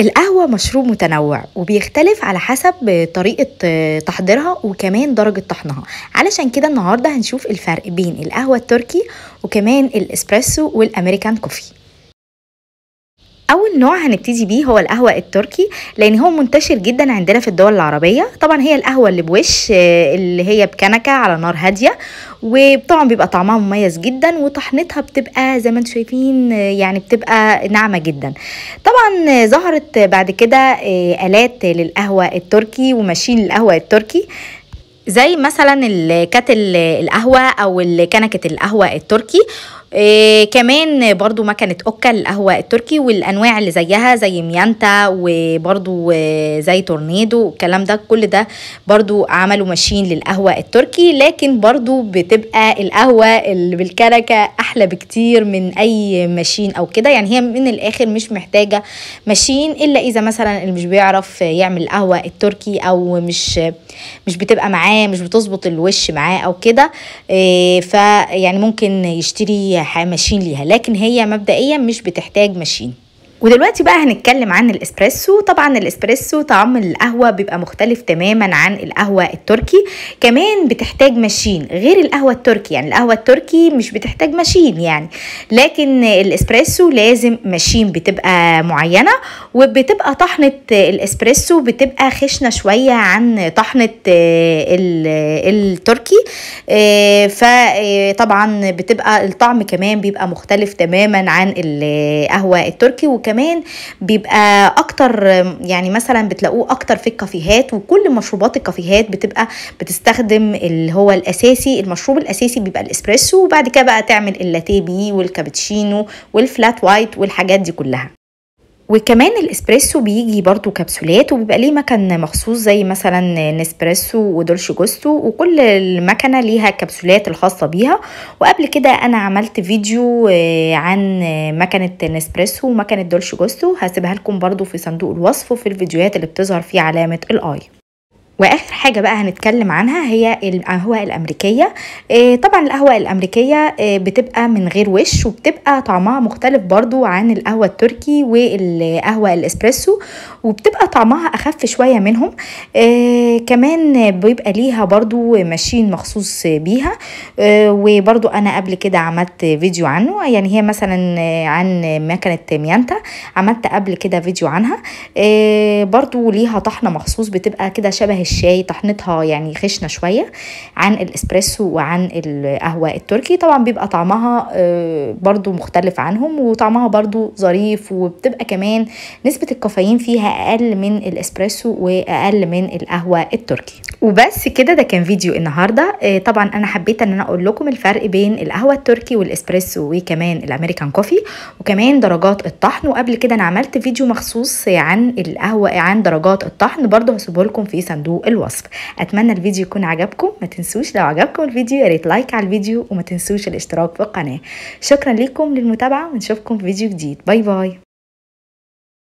القهوة مشروب متنوع وبيختلف على حسب طريقة آه، تحضيرها وكمان درجة طحنها علشان كده النهاردة هنشوف الفرق بين القهوة التركي وكمان الإسبريسو والأمريكان كوفي اول نوع هنبتدي بيه هو القهوه التركي لان هو منتشر جدا عندنا في الدول العربيه طبعا هي القهوه اللي بوش آه، اللي هي بكنكه على نار هاديه وطبعا بيبقى طعمها مميز جدا وطحنتها بتبقى زي ما انتم شايفين آه، يعني بتبقى ناعمه جدا طبعا آه، ظهرت بعد كده الات للقهوه التركي وماشين للقهوة التركي زي مثلا كات القهوة أو كنكة القهوة التركي إيه كمان برضو مكنة أوكا القهوة التركي والأنواع اللي زيها زي ميانتا وبرضو إيه، زي تورنيدو والكلام ده كل ده برضو عملوا ماشين للقهوة التركي لكن برضو بتبقى القهوة اللي بالكنكة أحلى بكتير من أي ماشين أو كده يعني هي من الآخر مش محتاجة ماشين إلا إذا مثلا اللي مش بيعرف يعمل القهوة التركي أو مش مش بتبقى معاه مش بتظبط الوش معاه او كده آه، فيعني ممكن يشتري ماشين ليها لكن هي مبدئيا مش بتحتاج ماشين ودلوقتي بقى هنتكلم عن الاسبريسو طبعا الاسبريسو طعم القهوه بيبقى مختلف تماما عن القهوه التركي كمان بتحتاج ماشين غير القهوه التركي يعني القهوه التركي مش بتحتاج ماشين يعني لكن الاسبريسو لازم ماشين بتبقى معينه وبتبقى طحنه الاسبريسو بتبقى خشنه شويه عن طحنه التركي فطبعا بتبقى الطعم كمان بيبقى مختلف تماما عن القهوه التركي وكمان وكمان بيبقى اكتر يعني مثلا بتلاقوه اكتر في الكافيهات وكل مشروبات الكافيهات بتبقى بتستخدم اللي هو الاساسي المشروب الاساسي بيبقى الاسبريسو وبعد كده بقى تعمل اللاتيه بيه والكابتشينو والفلات وايت والحاجات دي كلها وكمان الاسبريسو بيجي برضو كبسولات وبيبقى ليه مكان مخصوص زي مثلا نسبريسو ودولش جوستو وكل المكنه ليها الكبسولات الخاصه بيها وقبل كده انا عملت فيديو آه، عن مكنه نسبريسو ومكنه دولش جوستو هسيبها لكم برضو في صندوق الوصف وفي الفيديوهات اللي بتظهر فيه علامه الاي واخر حاجه بقى هنتكلم عنها هي القهوه الامريكيه إيه، طبعا القهوه الامريكيه إيه، بتبقى من غير وش وبتبقى طعمها مختلف برضو عن القهوه التركي والقهوه الاسبريسو وبتبقى طعمها اخف شويه منهم إيه، كمان بيبقى ليها برضو ماشين مخصوص بيها وبرضو انا قبل كده عملت فيديو عنه يعني هي مثلا عن مكنه ميانتا عملت قبل كده فيديو عنها برضو ليها طحنه مخصوص بتبقى كده شبه الشاي طحنتها يعني خشنه شويه عن الاسبريسو وعن القهوه التركي طبعا بيبقى طعمها آه، برضو مختلف عنهم وطعمها برضو ظريف وبتبقى كمان نسبه الكافيين فيها اقل من الاسبريسو واقل من القهوه التركي وبس كده ده كان فيديو النهارده آه، طبعا انا حبيت ان انا اقول لكم الفرق بين القهوه التركي والاسبريسو وكمان الامريكان كوفي وكمان درجات الطحن وقبل كده انا عملت فيديو مخصوص عن القهوه عن درجات الطحن برده هسيبه لكم في صندوق الوصف اتمنى الفيديو يكون عجبكم ما تنسوش لو عجبكم الفيديو يا ريت لايك على الفيديو وما تنسوش الاشتراك في القناه شكرا لكم للمتابعه ونشوفكم في فيديو جديد باي باي